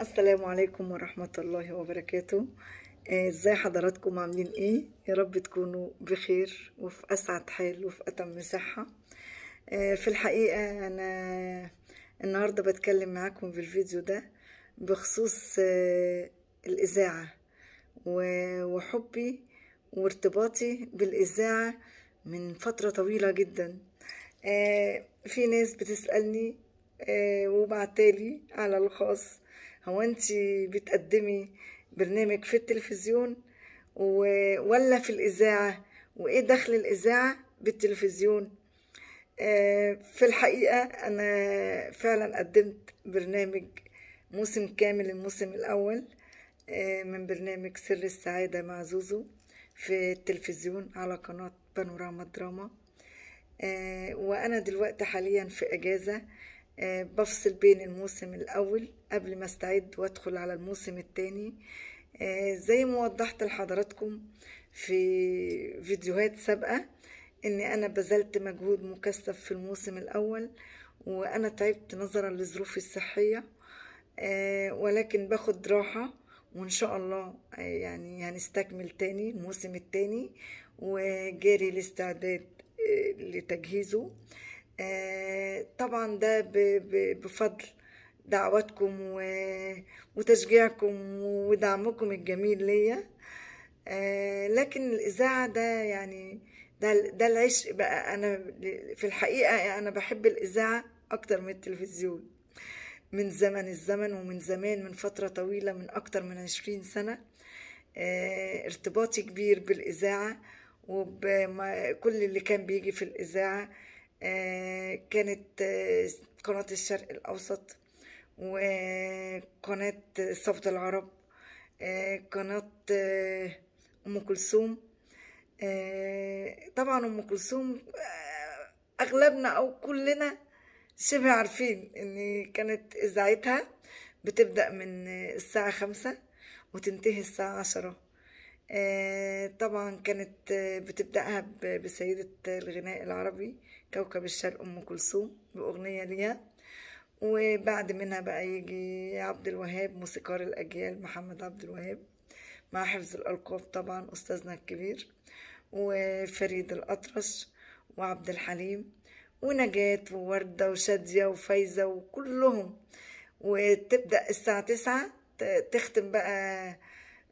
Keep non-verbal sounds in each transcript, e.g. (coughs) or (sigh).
السلام عليكم ورحمة الله وبركاته آه، ازاي حضراتكم عاملين ايه يا رب تكونوا بخير وفي اسعد حال وفي اتم صحة آه، في الحقيقة انا النهاردة بتكلم معاكم في الفيديو ده بخصوص آه، الاذاعة وحبي وارتباطي بالاذاعة من فترة طويلة جدا في ناس بتسألني وبعتالي على الخاص هو انت بتقدمي برنامج في التلفزيون ولا في الإذاعة وإيه دخل الإذاعة بالتلفزيون آه، في الحقيقة أنا فعلا قدمت برنامج موسم كامل الموسم الأول آه، من برنامج سر السعادة مع زوزو في التلفزيون على قناة بانوراما دراما آه، وأنا دلوقتي حاليا في أجازة آه، بفصل بين الموسم الأول قبل ما استعد وادخل على الموسم التاني آه، زي ما وضحت لحضراتكم في فيديوهات سابقة ان انا بذلت مجهود مكثف في الموسم الاول وانا تعبت نظرا لظروفي الصحية آه، ولكن باخد راحة وان شاء الله يعني هنستكمل تاني الموسم التاني وجاري الاستعداد لتجهيزه آه، طبعا ده بفضل دعواتكم وتشجيعكم ودعمكم الجميل ليا آه، لكن الإذاعة ده يعني ده ده العشق بقى أنا في الحقيقة أنا بحب الإذاعة أكتر من التلفزيون من زمن الزمن ومن زمان من فترة طويلة من أكتر من عشرين سنة آه، ارتباطي كبير بالإذاعة وكل اللي كان بيجي في الإذاعة كانت آه، قناة الشرق الأوسط وقناة آه، صفد العرب آه، قناة أم كلثوم طبعا أم كلثوم أغلبنا أو كلنا شبه عارفين إن كانت إذاعتها بتبدأ من الساعة خمسة وتنتهي الساعة عشرة آه، طبعا كانت آه، بتبدأها بسيدة الغناء العربي كوكب الشرق أم كلثوم بأغنية ليها وبعد منها بقى يجي عبد الوهاب موسيقار الأجيال محمد عبد الوهاب مع حفظ الألقاب طبعا أستاذنا الكبير وفريد الأطرش وعبد الحليم ونجاة ووردة وشادية وفايزة وكلهم وتبدأ الساعة تسعة تختم بقى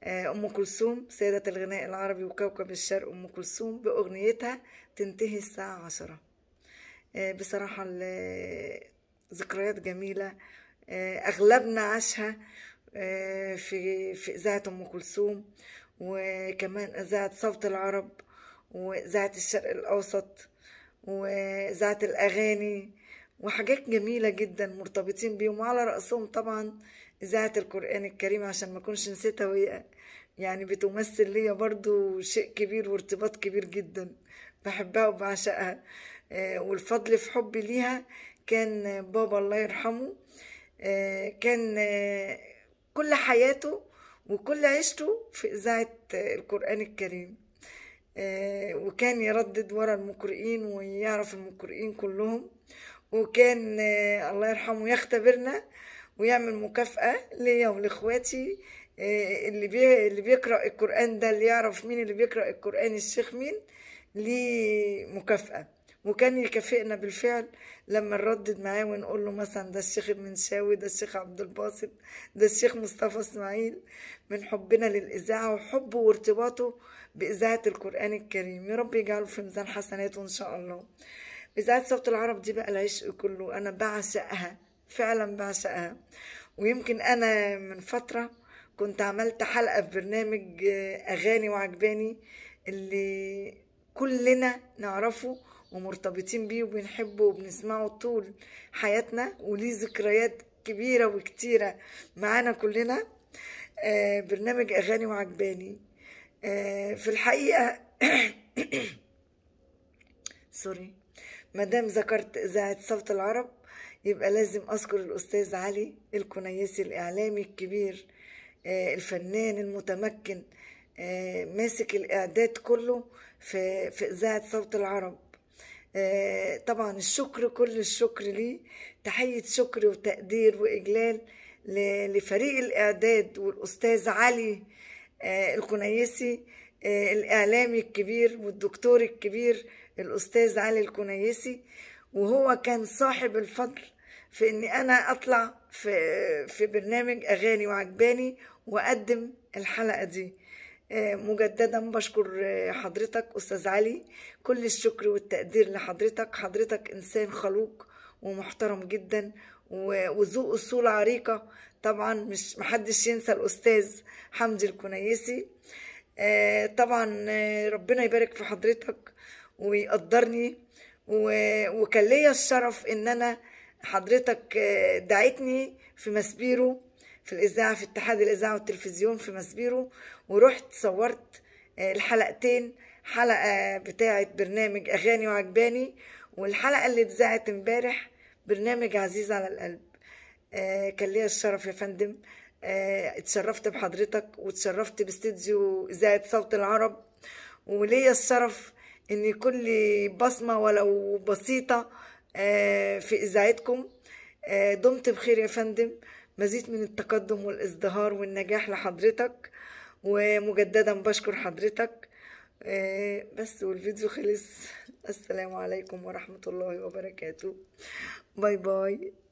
آه، أم كلثوم سيدة الغناء العربي وكوكب الشرق أم كلثوم بأغنيتها تنتهي الساعة عشرة آه، بصراحة ذكريات جميلة آه، أغلبنا عاشها في في إذاعة أم كلثوم وكمان إذاعة صوت العرب وإذاعة الشرق الأوسط وإذاعة الأغاني وحاجات جميلة جدا مرتبطين بيهم وعلى رأسهم طبعا إذاعة القرآن الكريم عشان ما أكونش نسيتها وهي يعني بتمثل ليا برضو شيء كبير وارتباط كبير جدا بحبها وبعشقها آه، والفضل في حبي ليها كان بابا الله يرحمه آه، كان آه، كل حياته وكل عيشته في إذاعة القرآن الكريم وكان يردد ورا المقرئين ويعرف المقرئين كلهم وكان آه، الله يرحمه يختبرنا ويعمل مكافأة ليا ولإخواتي آه، اللي بي اللي بيقرأ القرآن ده اللي يعرف مين اللي بيقرأ القرآن الشيخ مين ليه مكافأة وكان يكافئنا بالفعل لما نردد معاه ونقول له مثلا ده الشيخ المنشاوي ده الشيخ عبد الباسط ده الشيخ مصطفى اسماعيل من حبنا للإذاعة وحبه وارتباطه بإذاعة القرآن الكريم يا رب يجعله في ميزان حسناته إن شاء الله إذاعة صوت العرب دي بقى العشق كله أنا بعشقها فعلا بعشقها ويمكن أنا من فترة كنت عملت حلقة في برنامج آه، أغاني وعجباني اللي كلنا نعرفه ومرتبطين بيه وبنحبه وبنسمعه طول حياتنا وليه ذكريات كبيرة وكتيرة معانا كلنا آه، برنامج أغاني وعجباني آه، في الحقيقة (coughs) سوري مدام ذكرت إذاعة صوت العرب يبقى لازم أذكر الأستاذ علي الكنيسي الإعلامي الكبير آه، الفنان المتمكن آه، ماسك الإعداد كله في في إذاعة صوت العرب آه، طبعا الشكر كل الشكر ليه تحية شكر وتقدير وإجلال لفريق الإعداد والأستاذ علي آه، الكنيسي آه، الإعلامي الكبير والدكتور الكبير الأستاذ علي الكنيسي وهو كان صاحب الفضل في أني أنا أطلع في, في برنامج أغاني وعجباني وأقدم الحلقة دي آه، مجددا بشكر حضرتك أستاذ علي كل الشكر والتقدير لحضرتك حضرتك إنسان خلوق ومحترم جدا وذوق اصول عريقه طبعا مش محدش ينسى الاستاذ حمدي الكنيسي آه، طبعا آه، ربنا يبارك في حضرتك ويقدرني وكان ليا الشرف ان انا حضرتك آه، دعيتني في مسبيرو في الاذاعه في اتحاد الاذاعه والتلفزيون في مسبيرو ورحت صورت الحلقتين حلقه بتاعه برنامج اغاني وعجباني والحلقه اللي اتذاعت امبارح برنامج عزيز على القلب آه كان ليا الشرف يا فندم آه اتشرفت بحضرتك واتشرفت باستديو اذاعه صوت العرب وليا الشرف ان كل بصمه ولو بسيطه آه في اذاعتكم آه دمت بخير يا فندم مزيد من التقدم والازدهار والنجاح لحضرتك ومجددا بشكر حضرتك آه بس والفيديو خلص السلام عليكم ورحمة الله وبركاته باي باي